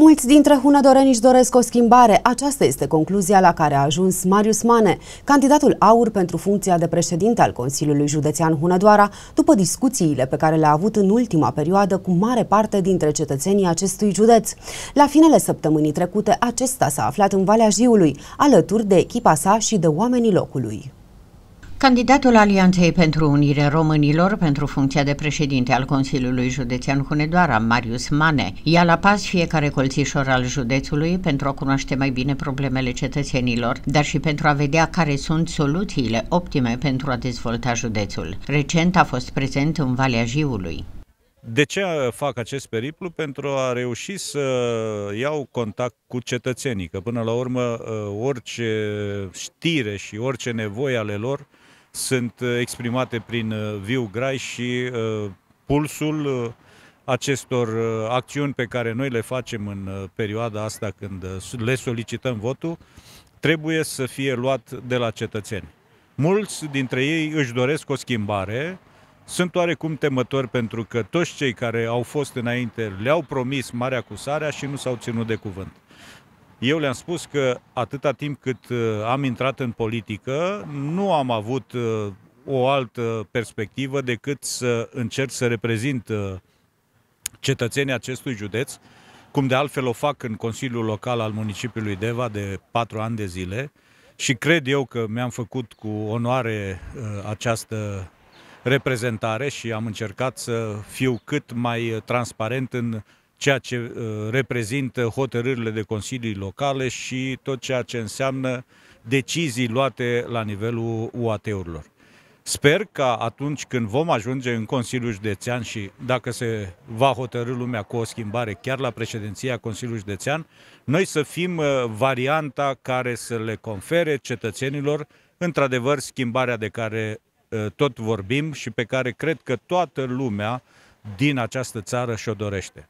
Mulți dintre își doresc o schimbare. Aceasta este concluzia la care a ajuns Marius Mane, candidatul AUR pentru funcția de președinte al Consiliului Județean Hunedoara, după discuțiile pe care le-a avut în ultima perioadă cu mare parte dintre cetățenii acestui județ. La finele săptămânii trecute, acesta s-a aflat în Valea Jiului, alături de echipa sa și de oamenii locului. Candidatul Alianței pentru Unire Românilor pentru funcția de președinte al Consiliului Județean Hunedoara, Marius Mane, ia la pas fiecare colțișor al județului pentru a cunoaște mai bine problemele cetățenilor, dar și pentru a vedea care sunt soluțiile optime pentru a dezvolta județul. Recent a fost prezent în Valea Jiului. De ce fac acest periplu? Pentru a reuși să iau contact cu cetățenii, că până la urmă uh, orice știre și orice nevoie ale lor sunt uh, exprimate prin uh, viu grai și pulsul acestor acțiuni pe care noi le facem în perioada asta când le solicităm votul trebuie să fie luat de la cetățeni. Mulți dintre ei își doresc o schimbare, sunt oarecum temători pentru că toți cei care au fost înainte le-au promis mare acusarea și nu s-au ținut de cuvânt. Eu le-am spus că atâta timp cât uh, am intrat în politică, nu am avut uh, o altă perspectivă decât să încerc să reprezint uh, cetățenii acestui județ, cum de altfel o fac în Consiliul Local al municipiului Deva de patru ani de zile și cred eu că mi-am făcut cu onoare această reprezentare și am încercat să fiu cât mai transparent în ceea ce uh, reprezintă hotărârile de consilii locale și tot ceea ce înseamnă decizii luate la nivelul UAT-urilor. Sper că atunci când vom ajunge în Consiliul Județean și dacă se va hotărâ lumea cu o schimbare chiar la președinția Consiliului Județean, noi să fim uh, varianta care să le confere cetățenilor într-adevăr schimbarea de care Eh, tot vorbim și pe care cred că toată lumea din această țară și-o dorește.